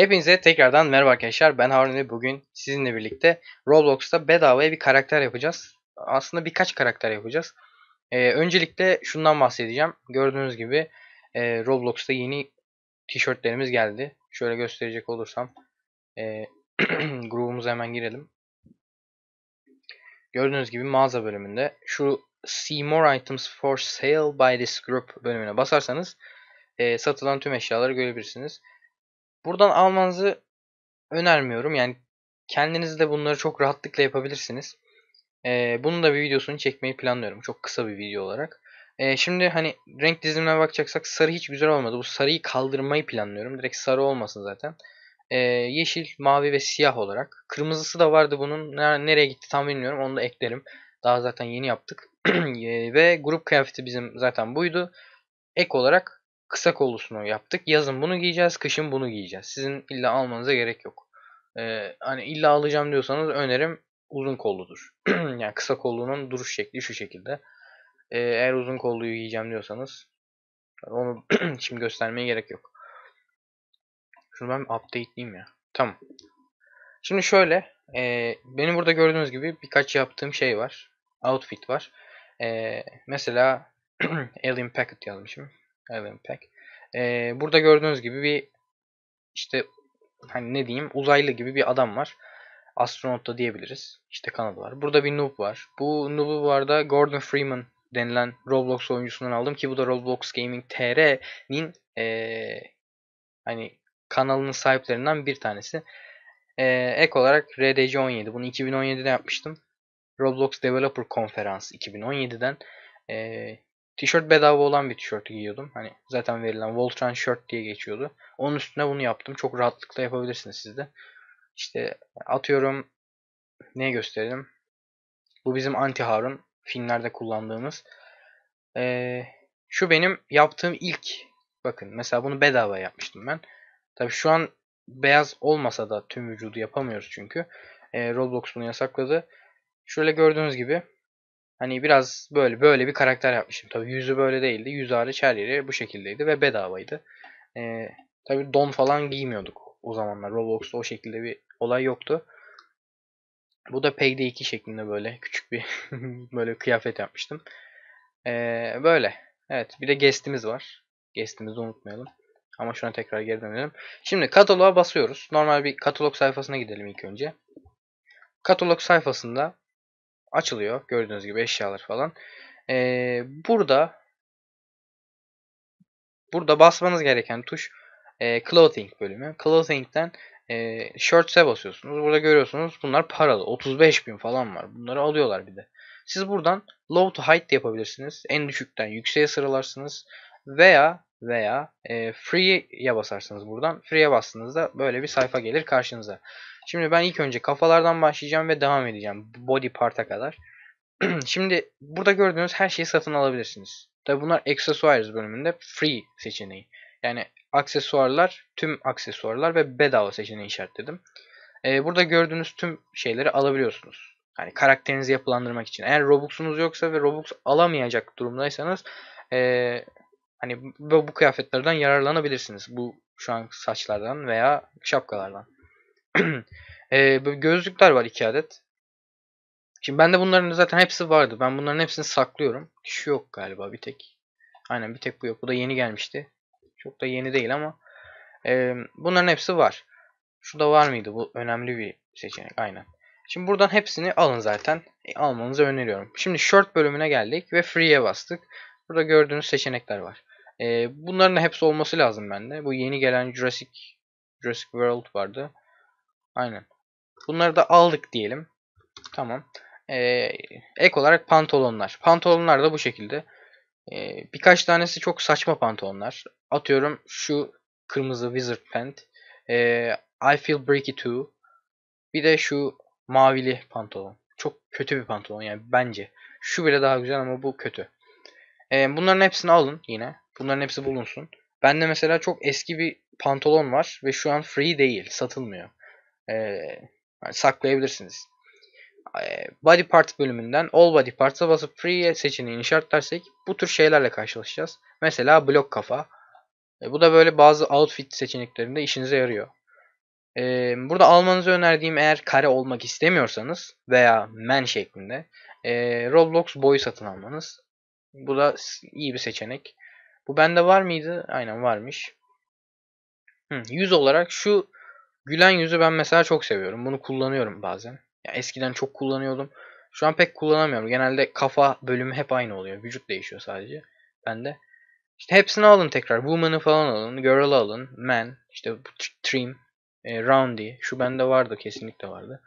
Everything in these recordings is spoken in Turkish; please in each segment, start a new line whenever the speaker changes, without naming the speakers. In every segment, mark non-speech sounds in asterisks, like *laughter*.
Hepinize tekrardan merhaba arkadaşlar. Ben Harun ve bugün sizinle birlikte Roblox'ta bedavaya bir karakter yapacağız. Aslında birkaç karakter yapacağız. Ee, öncelikle şundan bahsedeceğim. Gördüğünüz gibi e, Roblox'ta yeni tişörtlerimiz geldi. Şöyle gösterecek olursam. E, *clears throat* grubumuza hemen girelim. Gördüğünüz gibi mağaza bölümünde şu See More Items for Sale by This Group bölümüne basarsanız e, satılan tüm eşyaları görebilirsiniz. Buradan almanızı önermiyorum. Yani kendiniz de bunları çok rahatlıkla yapabilirsiniz. Ee, bunun da bir videosunu çekmeyi planlıyorum. Çok kısa bir video olarak. Ee, şimdi hani renk dizimine bakacaksak sarı hiç güzel olmadı. Bu sarıyı kaldırmayı planlıyorum. Direkt sarı olmasın zaten. Ee, yeşil, mavi ve siyah olarak. Kırmızısı da vardı bunun. Nereye gitti tam bilmiyorum. Onu da eklerim. Daha zaten yeni yaptık. *clears throat* ve grup kıyafeti bizim zaten buydu. Ek olarak kısa kollusunu yaptık. Yazın bunu giyeceğiz, kışın bunu giyeceğiz. Sizin illa almanıza gerek yok. Ee, hani illa alacağım diyorsanız önerim uzun kolludur. *clears throat* yani kısa kollunun duruş şekli şu şekilde. Ee, eğer uzun kolluyu giyeceğim diyorsanız onu *clears throat* şimdi göstermeye gerek yok. Şunu ben update'leyeyim ya. Tamam. Şimdi şöyle e, benim burada gördüğünüz gibi birkaç yaptığım şey var. Outfit var. E, mesela *clears throat* Alien Packet yazmışım. Evan Peck. Ee, burada gördüğünüz gibi bir işte hani ne diyeyim uzaylı gibi bir adam var. Astronot da diyebiliriz. İşte kanadı var. Burada bir noob var. Bu noob'u bu arada Gordon Freeman denilen Roblox oyuncusundan aldım ki bu da Roblox Gaming TR'nin ee, hani kanalının sahiplerinden bir tanesi. Ee, ek olarak RDC 17. Bunu 2017'de yapmıştım. Roblox Developer Konferans 2017'den. Ee, Tişört bedava olan bir tişörtü giyiyordum. Hani zaten verilen Voltran shirt diye geçiyordu. Onun üstüne bunu yaptım. Çok rahatlıkla yapabilirsiniz siz de. İşte atıyorum ne gösterelim? Bu bizim antiharun filmlerde kullandığımız. Ee, şu benim yaptığım ilk bakın mesela bunu bedava yapmıştım ben. Tabi şu an beyaz olmasa da tüm vücudu yapamıyoruz çünkü. Ee, Roblox bunu yasakladı. Şöyle gördüğünüz gibi Hani biraz böyle böyle bir karakter yapmışım. Tabi yüzü böyle değildi. Yüz hariç her yeri bu şekildeydi ve bedavaydı. Ee, tabi don falan giymiyorduk o zamanlar. Roblox'ta o şekilde bir olay yoktu. Bu da Payday 2 şeklinde böyle küçük bir *laughs* böyle kıyafet yapmıştım. Ee, böyle. Evet bir de guest'imiz var. Guest'imizi unutmayalım. Ama şuna tekrar geri dönelim. Şimdi kataloğa basıyoruz. Normal bir katalog sayfasına gidelim ilk önce. Katalog sayfasında açılıyor. Gördüğünüz gibi eşyalar falan. Ee, burada burada basmanız gereken tuş e, Clothing bölümü. Clothing'den e, Shirts'e basıyorsunuz. Burada görüyorsunuz bunlar paralı. 35 bin falan var. Bunları alıyorlar bir de. Siz buradan Low to High de yapabilirsiniz. En düşükten yükseğe sıralarsınız. Veya veya e, Free'ye basarsınız buradan. Free'ye bastığınızda böyle bir sayfa gelir karşınıza. Şimdi ben ilk önce kafalardan başlayacağım ve devam edeceğim. Body part'a kadar. *clears throat* Şimdi burada gördüğünüz her şeyi satın alabilirsiniz. Tabi bunlar accessoires bölümünde free seçeneği. Yani aksesuarlar, tüm aksesuarlar ve bedava seçeneği işaretledim. Ee, burada gördüğünüz tüm şeyleri alabiliyorsunuz. Yani karakterinizi yapılandırmak için. Eğer Robux'unuz yoksa ve Robux alamayacak durumdaysanız ee, hani bu, bu kıyafetlerden yararlanabilirsiniz. Bu şu an saçlardan veya şapkalardan e, gözlükler var iki adet. Şimdi bende bunların zaten hepsi vardı. Ben bunların hepsini saklıyorum. Şu yok galiba bir tek. Aynen bir tek bu yok. Bu da yeni gelmişti. Çok da yeni değil ama. E, bunların hepsi var. Şu da var mıydı? Bu önemli bir seçenek. Aynen. Şimdi buradan hepsini alın zaten. E, almanızı öneriyorum. Şimdi short bölümüne geldik ve free'ye bastık. Burada gördüğünüz seçenekler var. E, bunların da hepsi olması lazım bende. Bu yeni gelen Jurassic Jurassic World vardı. Aynen. Bunları da aldık diyelim. Tamam. Ee, ek olarak pantolonlar. Pantolonlar da bu şekilde. Ee, birkaç tanesi çok saçma pantolonlar. Atıyorum şu kırmızı wizard pant. Ee, I feel breaky too. Bir de şu mavili pantolon. Çok kötü bir pantolon yani bence. Şu bile daha güzel ama bu kötü. Ee, bunların hepsini alın yine. Bunların hepsi bulunsun. Bende mesela çok eski bir pantolon var ve şu an free değil, satılmıyor e, saklayabilirsiniz. Ee, body part bölümünden all body parts'a basıp free seçeneğini işaretlersek bu tür şeylerle karşılaşacağız. Mesela blok kafa. E, bu da böyle bazı outfit seçeneklerinde işinize yarıyor. E, burada almanızı önerdiğim eğer kare olmak istemiyorsanız veya men şeklinde e, Roblox boy satın almanız. Bu da iyi bir seçenek. Bu bende var mıydı? Aynen varmış. Hı, 100 olarak şu Gülen yüzü ben mesela çok seviyorum. Bunu kullanıyorum bazen. Ya eskiden çok kullanıyordum. Şu an pek kullanamıyorum. Genelde kafa bölümü hep aynı oluyor. Vücut değişiyor sadece. Ben de işte hepsini alın tekrar. Woman'ı falan alın. Girl'ı alın. Man. işte Trim. E, Roundy. Şu bende vardı. Kesinlikle vardı.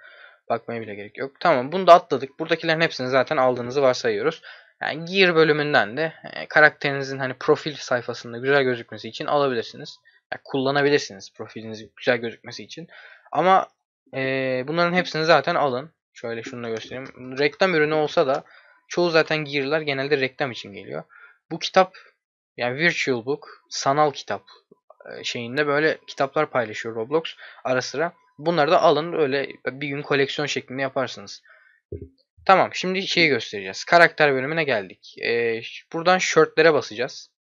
Bakmaya bile gerek yok. Tamam bunu da atladık. Buradakilerin hepsini zaten aldığınızı varsayıyoruz. Yani gear bölümünden de e, karakterinizin hani profil sayfasında güzel gözükmesi için alabilirsiniz yani kullanabilirsiniz profiliniz güzel gözükmesi için. Ama e, bunların hepsini zaten alın. Şöyle şunu da göstereyim. Reklam ürünü olsa da çoğu zaten giriler genelde reklam için geliyor. Bu kitap yani virtual book, sanal kitap e, şeyinde böyle kitaplar paylaşıyor Roblox ara sıra. Bunları da alın öyle bir gün koleksiyon şeklinde yaparsınız. Tamam şimdi şeyi göstereceğiz. Karakter bölümüne geldik. Ee, buradan shirtlere basacağız.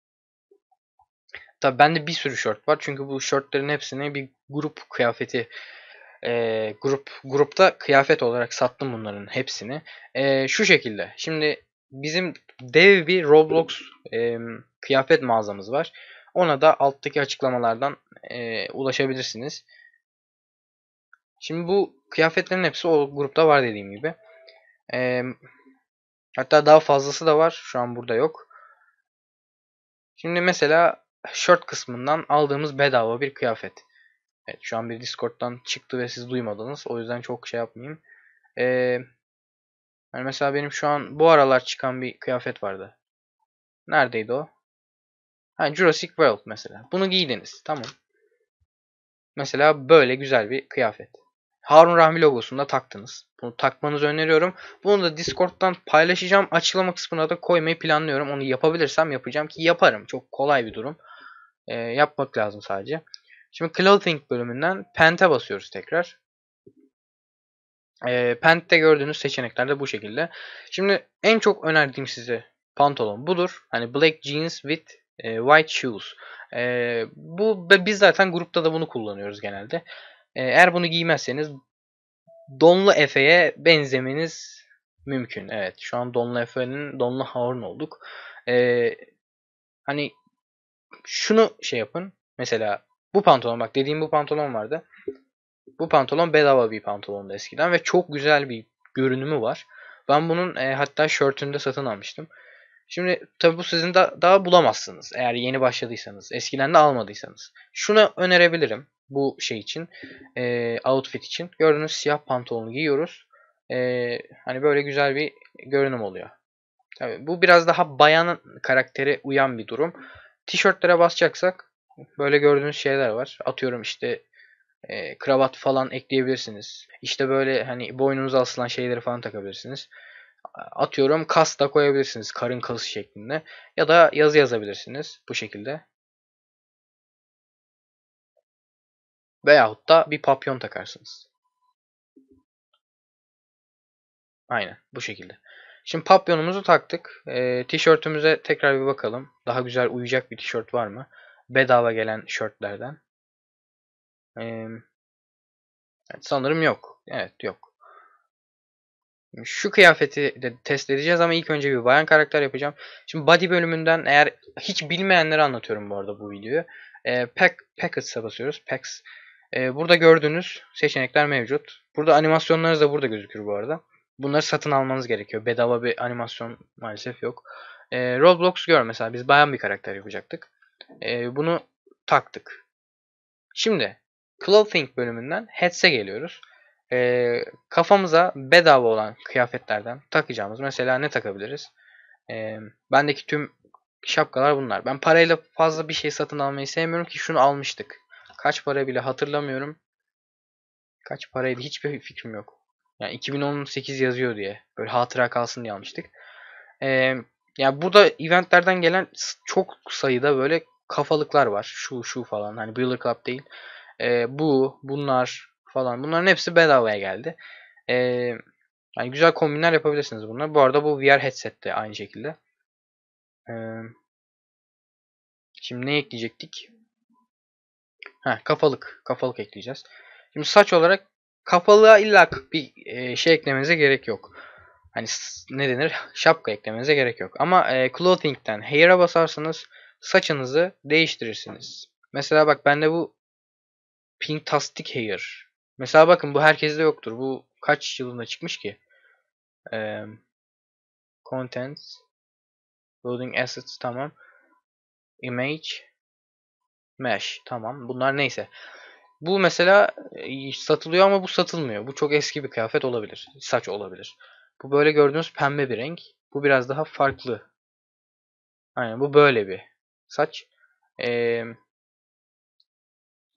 Tabi bende bir sürü şort var. Çünkü bu şortların hepsini bir grup kıyafeti e, grup grupta kıyafet olarak sattım bunların hepsini. E, şu şekilde. Şimdi bizim dev bir Roblox e, kıyafet mağazamız var. Ona da alttaki açıklamalardan e, ulaşabilirsiniz. Şimdi bu kıyafetlerin hepsi o grupta var dediğim gibi. E, hatta daha fazlası da var. Şu an burada yok. Şimdi mesela Short kısmından aldığımız bedava bir kıyafet. Evet şu an bir Discord'dan çıktı ve siz duymadınız. O yüzden çok şey yapmayayım. Ee, yani mesela benim şu an bu aralar çıkan bir kıyafet vardı. Neredeydi o? Ha, Jurassic World mesela. Bunu giydiniz. Tamam. Mesela böyle güzel bir kıyafet. Harun Rahmi logosunu da taktınız. Bunu takmanızı öneriyorum. Bunu da Discord'dan paylaşacağım. Açıklama kısmına da koymayı planlıyorum. Onu yapabilirsem yapacağım ki yaparım. Çok kolay bir durum e, yapmak lazım sadece. Şimdi Clothing bölümünden Pent'e basıyoruz tekrar. E, ee, Pent'te gördüğünüz seçenekler de bu şekilde. Şimdi en çok önerdiğim size pantolon budur. Hani black jeans with e, white shoes. E, bu biz zaten grupta da bunu kullanıyoruz genelde. E, eğer bunu giymezseniz Donlu Efe'ye benzemeniz mümkün. Evet şu an Donlu Efe'nin Donlu Harun olduk. E, hani şunu şey yapın. Mesela bu pantolon bak dediğim bu pantolon vardı. Bu pantolon bedava bir pantolondu eskiden ve çok güzel bir görünümü var. Ben bunun e, hatta şörtünde satın almıştım. Şimdi tabi bu sizin da, daha bulamazsınız eğer yeni başladıysanız. Eskiden de almadıysanız. Şunu önerebilirim bu şey için. E, outfit için. Gördüğünüz siyah pantolonu giyiyoruz. E, hani böyle güzel bir görünüm oluyor. Tabii bu biraz daha bayan karaktere uyan bir durum tişörtlere basacaksak böyle gördüğünüz şeyler var. Atıyorum işte e, kravat falan ekleyebilirsiniz. İşte böyle hani boynunuza asılan şeyleri falan takabilirsiniz. Atıyorum kas da koyabilirsiniz karın kası şeklinde. Ya da yazı yazabilirsiniz bu şekilde. Veyahut da bir papyon takarsınız. Aynen bu şekilde. Şimdi papyonumuzu taktık. E, tişörtümüze tekrar bir bakalım. Daha güzel uyuyacak bir tişört var mı? Bedava gelen şörtlerden. E, ee, evet, sanırım yok. Evet yok. Şu kıyafeti de test edeceğiz ama ilk önce bir bayan karakter yapacağım. Şimdi body bölümünden eğer hiç bilmeyenleri anlatıyorum bu arada bu videoyu. E, pack, Packets'a basıyoruz. Packs. E, burada gördüğünüz seçenekler mevcut. Burada animasyonlarınız da burada gözükür bu arada bunları satın almanız gerekiyor. Bedava bir animasyon maalesef yok. E, Roblox gör mesela biz bayan bir karakter yapacaktık. E, bunu taktık. Şimdi Clothing bölümünden Heads'e geliyoruz. E, kafamıza bedava olan kıyafetlerden takacağımız mesela ne takabiliriz? E, bendeki tüm şapkalar bunlar. Ben parayla fazla bir şey satın almayı sevmiyorum ki şunu almıştık. Kaç para bile hatırlamıyorum. Kaç paraydı hiçbir fikrim yok. Yani 2018 yazıyor diye. Böyle hatıra kalsın diye almıştık. Ee, yani burada eventlerden gelen çok sayıda böyle kafalıklar var. Şu şu falan. Hani Builder Club değil. Ee, bu, bunlar falan. Bunların hepsi bedavaya geldi. Ee, yani güzel kombinler yapabilirsiniz bunlar. Bu arada bu VR headset de aynı şekilde. Ee, şimdi ne ekleyecektik? Heh, kafalık. Kafalık ekleyeceğiz. Şimdi saç olarak kafalığa illa bir e, şey eklemenize gerek yok. Hani ne denir? Şapka eklemenize gerek yok. Ama e, clothing'den hair'a basarsanız saçınızı değiştirirsiniz. Mesela bak bende bu pink hair. Mesela bakın bu herkeste yoktur. Bu kaç yılında çıkmış ki? Ee, contents loading assets tamam. Image mesh tamam. Bunlar neyse. Bu mesela e, satılıyor ama bu satılmıyor. Bu çok eski bir kıyafet olabilir. Saç olabilir. Bu böyle gördüğünüz pembe bir renk. Bu biraz daha farklı. Aynen bu böyle bir saç. Ee,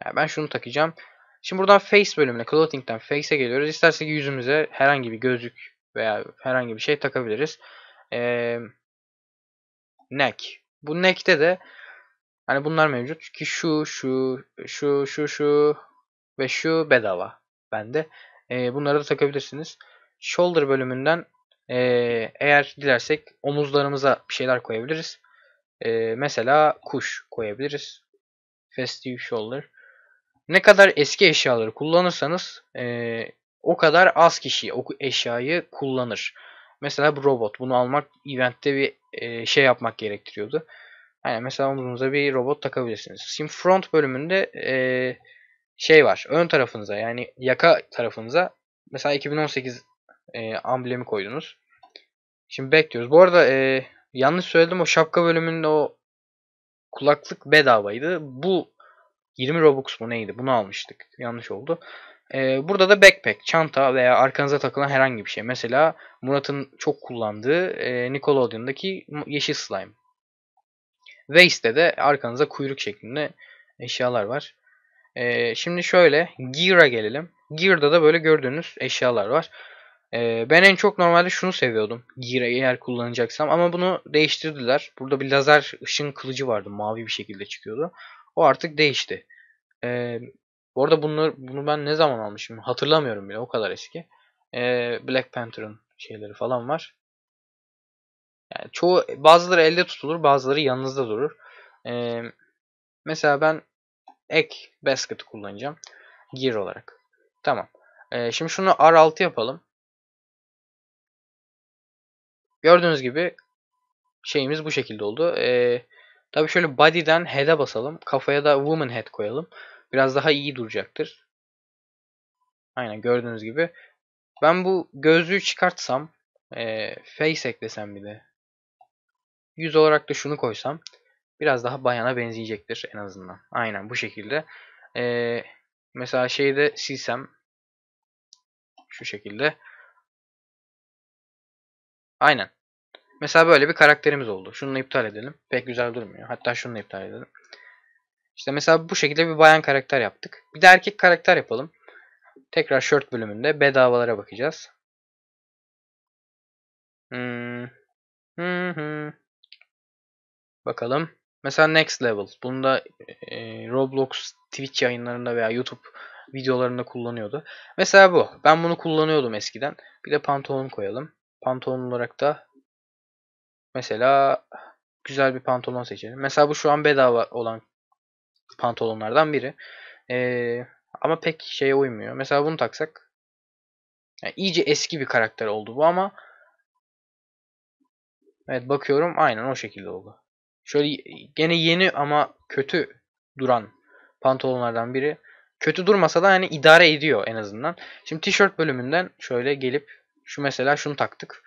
yani ben şunu takacağım. Şimdi buradan face bölümüne, clothing'den face'e geliyoruz. İstersek yüzümüze herhangi bir gözlük veya herhangi bir şey takabiliriz. Ee, neck. Bu neck'te de Hani bunlar mevcut ki şu, şu, şu, şu, şu ve şu bedava bende. E, bunları da takabilirsiniz. Shoulder bölümünden e, eğer dilersek omuzlarımıza bir şeyler koyabiliriz. E, mesela kuş koyabiliriz. Festive Shoulder. Ne kadar eski eşyaları kullanırsanız e, o kadar az kişi o eşyayı kullanır. Mesela bu robot bunu almak eventte bir e, şey yapmak gerektiriyordu. Yani mesela omzunuza bir robot takabilirsiniz. Şimdi front bölümünde e, şey var. Ön tarafınıza yani yaka tarafınıza mesela 2018 e, amblemi koydunuz. Şimdi bekliyoruz. Bu arada e, yanlış söyledim o şapka bölümünde o kulaklık bedavaydı. Bu 20 Robux mu neydi? Bunu almıştık. Yanlış oldu. Ee, burada da backpack, çanta veya arkanıza takılan herhangi bir şey. Mesela Murat'ın çok kullandığı e, Nickelodeon'daki yeşil slime. Waste'de de arkanıza kuyruk şeklinde eşyalar var. E, şimdi şöyle Gear'a gelelim. Gear'da da böyle gördüğünüz eşyalar var. E, ben en çok normalde şunu seviyordum. Gear'ı eğer kullanacaksam ama bunu değiştirdiler. Burada bir lazer ışın kılıcı vardı. Mavi bir şekilde çıkıyordu. O artık değişti. E, bu arada bunları, bunu ben ne zaman almışım hatırlamıyorum bile. O kadar eski. E, Black Panther'ın şeyleri falan var. Yani çoğu bazıları elde tutulur, bazıları yanınızda durur. Ee, mesela ben ek basket kullanacağım gear olarak. Tamam. Ee, şimdi şunu R6 yapalım. Gördüğünüz gibi şeyimiz bu şekilde oldu. Ee, tabii şöyle body'den head'e basalım. Kafaya da woman head koyalım. Biraz daha iyi duracaktır. Aynen gördüğünüz gibi. Ben bu gözlüğü çıkartsam e, face eklesem bir de Yüz olarak da şunu koysam biraz daha bayana benzeyecektir en azından. Aynen bu şekilde. Ee, mesela şeyi de silsem şu şekilde. Aynen. Mesela böyle bir karakterimiz oldu. Şunu iptal edelim. Pek güzel durmuyor. Hatta şunu iptal edelim. İşte mesela bu şekilde bir bayan karakter yaptık. Bir de erkek karakter yapalım. Tekrar shirt bölümünde bedavalara bakacağız. Hmm. Hı Bakalım. Mesela Next Level. Bunu da e, Roblox Twitch yayınlarında veya YouTube videolarında kullanıyordu. Mesela bu. Ben bunu kullanıyordum eskiden. Bir de pantolon koyalım. Pantolon olarak da mesela güzel bir pantolon seçelim. Mesela bu şu an bedava olan pantolonlardan biri. Ee, ama pek şeye uymuyor. Mesela bunu taksak yani iyice eski bir karakter oldu bu ama evet bakıyorum aynen o şekilde oldu. Şöyle gene yeni ama kötü duran pantolonlardan biri. Kötü durmasa da hani idare ediyor en azından. Şimdi tişört bölümünden şöyle gelip şu mesela şunu taktık.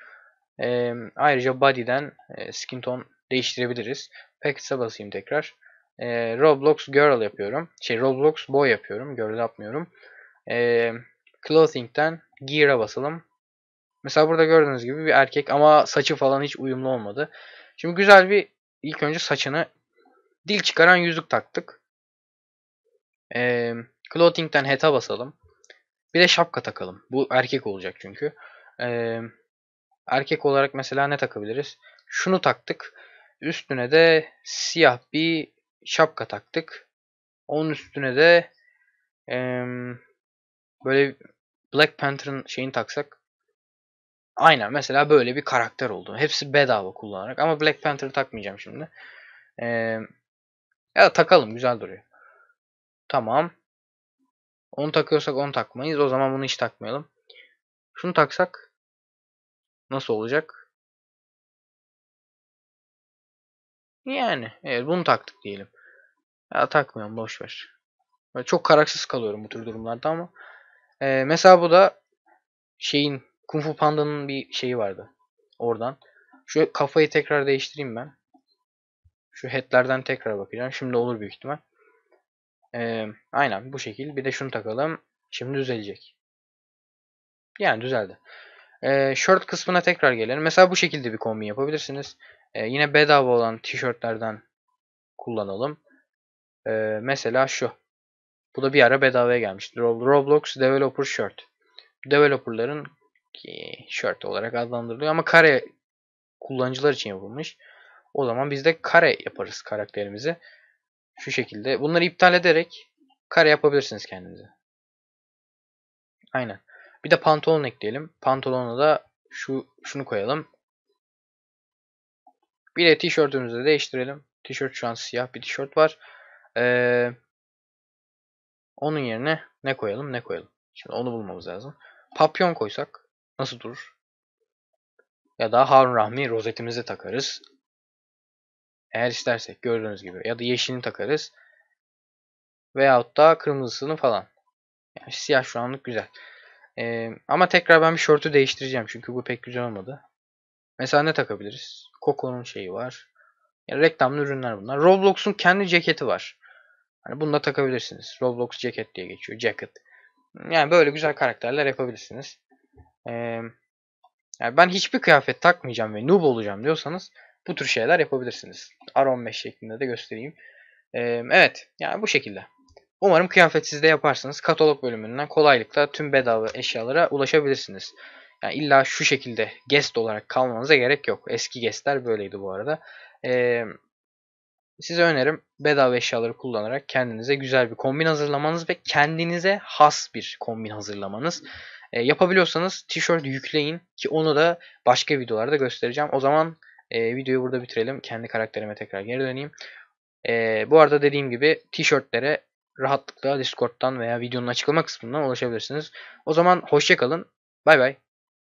E, ayrıca body'den e, skin tone değiştirebiliriz. Packets'a basayım tekrar. E, Roblox girl yapıyorum. Şey Roblox boy yapıyorum. Girl yapmıyorum. E, clothing'den gear'a basalım. Mesela burada gördüğünüz gibi bir erkek ama saçı falan hiç uyumlu olmadı. Şimdi güzel bir ilk önce saçını dil çıkaran yüzük taktık. E, clothing'den heta basalım. Bir de şapka takalım. Bu erkek olacak çünkü. E, erkek olarak mesela ne takabiliriz? Şunu taktık. Üstüne de siyah bir şapka taktık. Onun üstüne de e, böyle Black Panther'ın şeyini taksak Aynen mesela böyle bir karakter oldu. Hepsi bedava kullanarak ama Black Panther'ı takmayacağım şimdi. Ee, ya takalım güzel duruyor. Tamam. Onu takıyorsak onu takmayız. O zaman bunu hiç takmayalım. Şunu taksak nasıl olacak? Yani evet bunu taktık diyelim. Ya takmayalım boş ver. çok kararsız kalıyorum bu tür durumlarda ama. Ee, mesela bu da şeyin Kung Fu Panda'nın bir şeyi vardı. Oradan. Şu kafayı tekrar değiştireyim ben. Şu headlerden tekrar bakacağım. Şimdi olur büyük ihtimal. Ee, aynen bu şekil. Bir de şunu takalım. Şimdi düzelecek. Yani düzeldi. Ee, shirt kısmına tekrar gelelim. Mesela bu şekilde bir kombin yapabilirsiniz. Ee, yine bedava olan tişörtlerden kullanalım. Ee, mesela şu. Bu da bir ara bedavaya gelmişti. Roblox Developer Shirt. Developerların Peki olarak adlandırılıyor ama kare kullanıcılar için yapılmış. O zaman biz de kare yaparız karakterimizi. Şu şekilde. Bunları iptal ederek kare yapabilirsiniz kendinize. Aynen. Bir de pantolon ekleyelim. Pantolona da şu şunu koyalım. Bir de tişörtümüzü de değiştirelim. Tişört şu an siyah bir tişört var. Ee, onun yerine ne koyalım ne koyalım. Şimdi onu bulmamız lazım. Papyon koysak. Nasıl durur? Ya da Harun Rahmi rozetimizi takarız. Eğer istersek gördüğünüz gibi. Ya da yeşilini takarız. Veyahut da kırmızısını falan. Yani siyah şu anlık güzel. Ee, ama tekrar ben bir şortu değiştireceğim. Çünkü bu pek güzel olmadı. Mesela ne takabiliriz? Coco'nun şeyi var. Yani reklamlı ürünler bunlar. Roblox'un kendi ceketi var. Hani bunu da takabilirsiniz. Roblox ceket diye geçiyor. Jacket. Yani böyle güzel karakterler yapabilirsiniz yani ben hiçbir kıyafet takmayacağım ve noob olacağım diyorsanız bu tür şeyler yapabilirsiniz. R15 şeklinde de göstereyim. evet yani bu şekilde. Umarım kıyafetsiz de yaparsanız katalog bölümünden kolaylıkla tüm bedava eşyalara ulaşabilirsiniz. Yani illa şu şekilde guest olarak kalmanıza gerek yok. Eski guestler böyleydi bu arada. Ee, size önerim bedava eşyaları kullanarak kendinize güzel bir kombin hazırlamanız ve kendinize has bir kombin hazırlamanız. E, yapabiliyorsanız tişört yükleyin ki onu da başka videolarda göstereceğim. O zaman e, videoyu burada bitirelim. Kendi karakterime tekrar geri döneyim. E, bu arada dediğim gibi tişörtlere rahatlıkla Discord'dan veya videonun açıklama kısmından ulaşabilirsiniz. O zaman hoşçakalın. Bay bay.